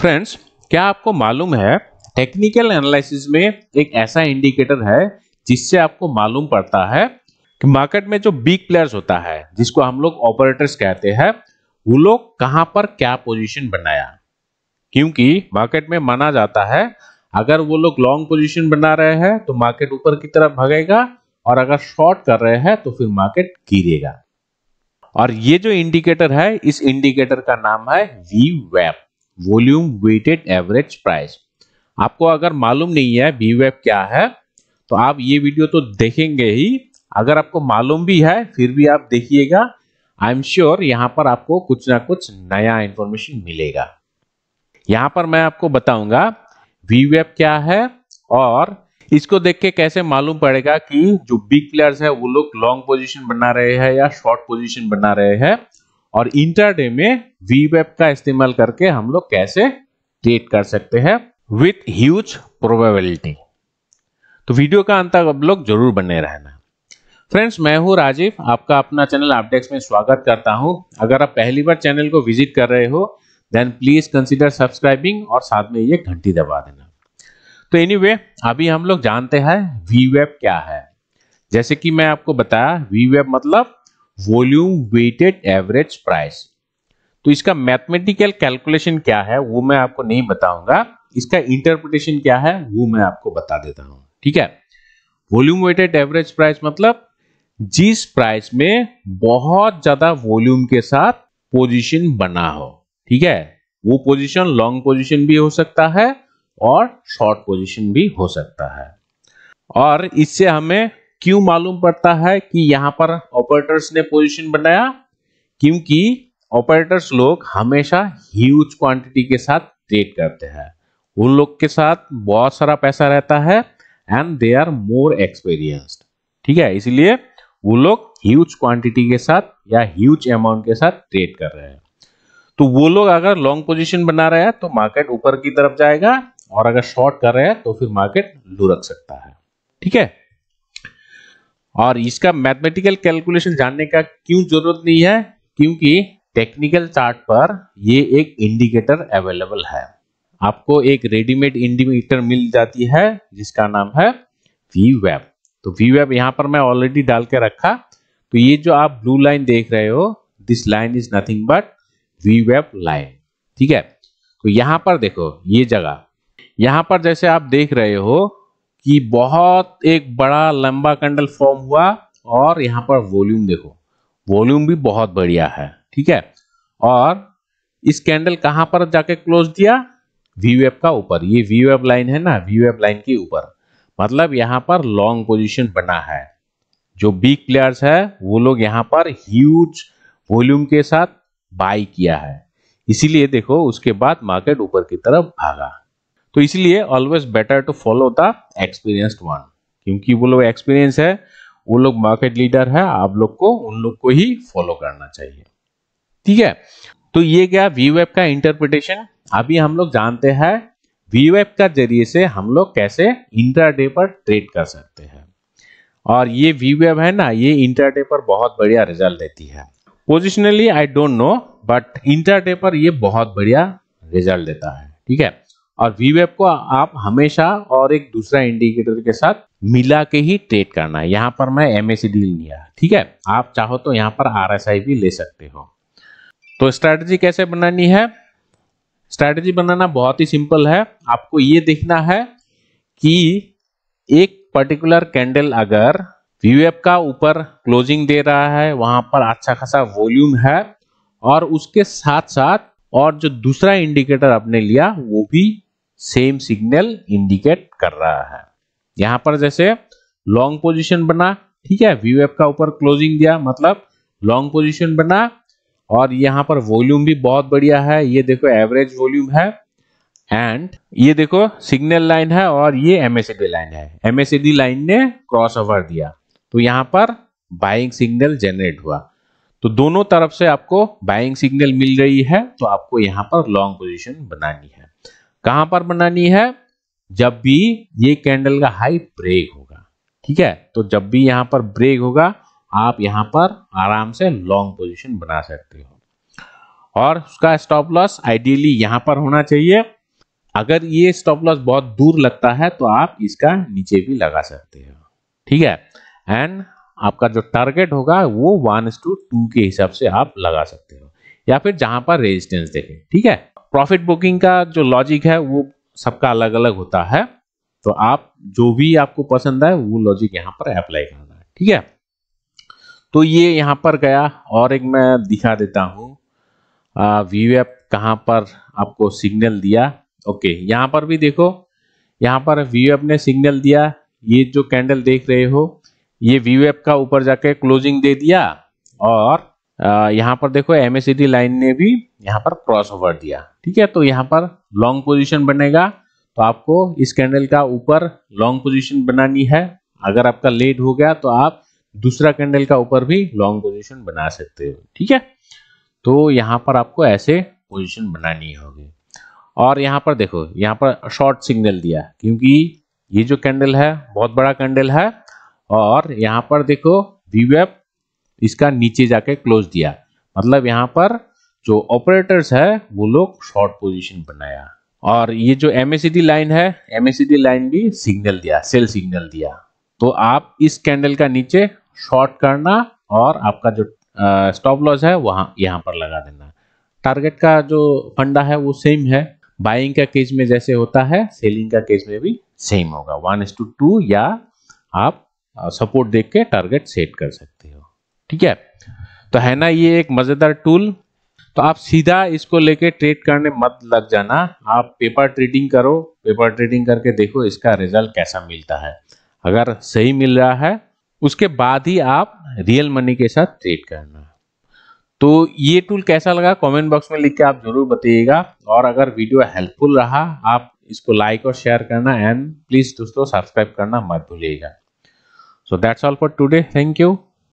friends क्या आपको मालूम है टेक्निकल एनालिसिस में एक ऐसा इंडिकेटर है जिससे आपको मालूम पड़ता है कि मार्केट में जो बिग प्लेयर्स होता है जिसको हम लोग ऑपरेटर्स कहते हैं वो लोग कहां पर क्या पोजीशन बनाया क्योंकि मार्केट में माना जाता है अगर वो लोग लॉन्ग पोजीशन बना रहे हैं तो मार्केट ऊपर की तरफ भागेगा और अगर शॉर्ट कर रहे हैं तो फिर मार्केट गिरेगा और ये जो इंडिकेटर है इस इंडिकेटर का नाम है वी वैप वॉल्यूम वेटेड एवरेज प्राइस आपको अगर मालूम नहीं है वेब क्या है तो आप ये वीडियो तो देखेंगे ही अगर आपको मालूम भी है फिर भी आप देखिएगा आई एम श्योर यहाँ पर आपको कुछ ना कुछ नया इंफॉर्मेशन मिलेगा यहाँ पर मैं आपको बताऊंगा वेब क्या है और इसको देख के कैसे मालूम पड़ेगा कि जो बिग प्लेयर्स है वो लोग लॉन्ग पोजिशन बना रहे हैं या शॉर्ट पोजिशन बना रहे हैं और इंटरडे में वी का इस्तेमाल करके हम लोग कैसे ट्रेड कर सकते हैं विथ ह्यूज प्रोबेबिलिटी तो वीडियो का अंत तक आप लोग जरूर बने रहना फ्रेंड्स मैं हूं राजीव आपका अपना चैनल अपडेट्स में स्वागत करता हूं अगर आप पहली बार चैनल को विजिट कर रहे हो देन प्लीज कंसिडर सब्सक्राइबिंग और साथ में ये घंटी दबा देना तो एनीवे anyway, अभी हम लोग जानते हैं वी वेब क्या है जैसे कि मैं आपको बताया वी वेब मतलब वॉल्यूम वेटेड एवरेज प्राइस तो इसका मैथमेटिकल कैलकुलेशन क्या है वो मैं आपको नहीं बताऊंगा इसका इंटरप्रिटेशन क्या है वो मैं आपको बता देता हूं ठीक है वॉल्यूम वेटेड एवरेज प्राइस मतलब जिस प्राइस में बहुत ज्यादा वॉल्यूम के साथ पोजीशन बना हो ठीक है वो पोजीशन लॉन्ग पोजीशन भी हो सकता है और शॉर्ट पोजीशन भी हो सकता है और इससे हमें क्यों मालूम पड़ता है कि यहां पर ऑपरेटर्स ने पोजीशन बनाया क्योंकि ऑपरेटर्स लोग हमेशा ह्यूज क्वांटिटी के साथ ट्रेड करते हैं उन लोग के साथ बहुत सारा पैसा रहता है and they are more experienced ठीक है इसलिए वो लोग ह्यूज क्वांटिटी के साथ या ह्यूज अमाउंट के साथ ट्रेड कर रहे हैं तो वो लोग अगर लॉन्ग पोजीशन बना रहे हैं तो मार्केट ऊपर की तरफ जाएगा और अगर शॉर्ट कर रहे हैं तो फिर मार्केट लुढ़क सकता है ठीक है और इसका मैथमेटिकल कैलकुलेशन जानने का क्यों जरूरत नहीं है क्योंकि टेक्निकल चार्ट पर ये एक इंडिकेटर अवेलेबल है आपको एक रेडीमेड इंडिकेटर मिल जाती है जिसका नाम है वी वेब तो वी वेब यहाँ पर मैं ऑलरेडी डाल के रखा तो ये जो आप ब्लू लाइन देख रहे हो this line is nothing but वी वेब लाइन ठीक है तो यहाँ पर देखो ये जगह यहाँ पर जैसे आप देख रहे हो कि बहुत एक बड़ा लंबा कैंडल फॉर्म हुआ और यहां पर वॉल्यूम देखो वॉल्यूम भी बहुत बढ़िया है ठीक है और इस कैंडल कहां पर जाके क्लोज दिया वीवेप का ऊपर ये वीवेप लाइन है ना वीवेप लाइन के ऊपर मतलब यहां पर लॉन्ग पोजीशन बना है जो बिग प्लेयर्स है वो लोग यहां पर ह्यूज वॉल्यूम के साथ बाई किया है इसीलिए देखो उसके बाद मार्केट ऊपर की तरफ भागा तो इसलिए always better to follow the experienced one क्योंकि वो लोग एक्सपीरियंस है वो लोग मार्केट लीडर है आप लोग को उन लोग को ही फॉलो करना चाहिए ठीक है तो ये क्या वी वेब का इंटरप्रिटेशन अभी हम लोग जानते हैं वी वेब का जरिए से हम लोग कैसे इंटरडे पर ट्रेड कर सकते हैं और ये वी वेब है ना ये इंटरडे पर बहुत बढ़िया रिजल्ट देती है positionally I don't know but intraday पर ये बहुत बढ़िया रिजल्ट देता है ठीक है और वीवेप को आप हमेशा और एक दूसरा इंडिकेटर के साथ मिला के ही ट्रेड करना है यहाँ पर मैं एम लिया ठीक है आप चाहो तो यहाँ पर आर भी ले सकते हो तो स्ट्रेटजी कैसे बनानी है स्ट्रैटेजी बनाना बहुत ही सिंपल है आपको ये देखना है कि एक पर्टिकुलर कैंडल अगर वीवेप का ऊपर क्लोजिंग दे रहा है वहां पर अच्छा खासा वॉल्यूम है और उसके साथ साथ और जो दूसरा इंडिकेटर आपने लिया वो भी सेम सिग्नल इंडिकेट कर रहा है यहां पर जैसे लॉन्ग पोजीशन बना ठीक है वी का ऊपर क्लोजिंग दिया मतलब लॉन्ग पोजीशन बना और यहाँ पर वॉल्यूम भी बहुत बढ़िया है ये देखो एवरेज वॉल्यूम है एंड ये देखो सिग्नल लाइन है और ये एमएसएडी लाइन है एमएसएडी लाइन ने क्रॉस ओवर दिया तो यहाँ पर बाइंग सिग्नल जनरेट हुआ तो दोनों तरफ से आपको बाइंग सिग्नल मिल रही है तो आपको यहाँ पर लॉन्ग पोजिशन बनानी है कहां पर बनानी है जब भी ये कैंडल का हाई ब्रेक होगा ठीक है तो जब भी यहां पर ब्रेक होगा आप यहां पर आराम से लॉन्ग पोजीशन बना सकते हो और उसका स्टॉप लॉस आइडियली यहां पर होना चाहिए अगर ये स्टॉप लॉस बहुत दूर लगता है तो आप इसका नीचे भी लगा सकते हो ठीक है एंड आपका जो टारगेट होगा वो वन टू के हिसाब से आप लगा सकते हो या फिर जहां पर रेजिस्टेंस देखें ठीक है प्रॉफिट बुकिंग का जो लॉजिक है वो सबका अलग अलग होता है तो आप जो भी आपको पसंद आए वो लॉजिक यहाँ पर अप्लाई करना है ठीक है तो ये यहाँ पर गया और एक मैं दिखा देता हूँ व्यू ऐप कहाँ पर आपको सिग्नल दिया ओके यहाँ पर भी देखो यहाँ पर व्यू ने सिग्नल दिया ये जो कैंडल देख रहे हो ये व्यू ऐप का ऊपर जाके क्लोजिंग दे दिया और यहाँ पर देखो एम लाइन ने भी यहाँ पर क्रॉस ओवर दिया ठीक है तो यहाँ पर लॉन्ग पोजिशन बनेगा तो आपको इस कैंडल का ऊपर लॉन्ग पोजिशन बनानी है अगर आपका लेट हो गया तो आप दूसरा कैंडल का ऊपर भी लॉन्ग पोजिशन बना सकते हो ठीक है तो यहाँ पर आपको ऐसे पोजिशन बनानी होगी और यहाँ पर देखो यहाँ पर शॉर्ट सिग्नल दिया क्योंकि ये जो कैंडल है बहुत बड़ा कैंडल है और यहाँ पर देखो वी इसका नीचे जाके क्लोज दिया मतलब यहां पर जो ऑपरेटर्स है वो लोग शॉर्ट पोजीशन बनाया और ये जो एमएसईडी लाइन है एमएसईडी लाइन भी सिग्नल दिया सेल सिग्नल दिया तो आप इस कैंडल का नीचे शॉर्ट करना और आपका जो स्टॉप लॉस है वहां यहाँ पर लगा देना टारगेट का जो फंडा है वो सेम है बाइंग का केस में जैसे होता है सेलिंग का केस में भी सेम होगा वन या आप सपोर्ट देख के टारगेट सेट कर सकते हो ठीक है तो है ना ये एक मजेदार टूल तो आप सीधा इसको लेके ट्रेड करने मत लग जाना आप पेपर ट्रेडिंग करो पेपर ट्रेडिंग करके देखो इसका रिजल्ट कैसा मिलता है अगर सही मिल रहा है उसके बाद ही आप रियल मनी के साथ ट्रेड करना तो ये टूल कैसा लगा कमेंट बॉक्स में लिख के आप जरूर बताइएगा और अगर वीडियो हेल्पफुल रहा आप इसको लाइक और शेयर करना एंड प्लीज दोस्तों सब्सक्राइब करना मत भूलिएगा so that's all for today thank you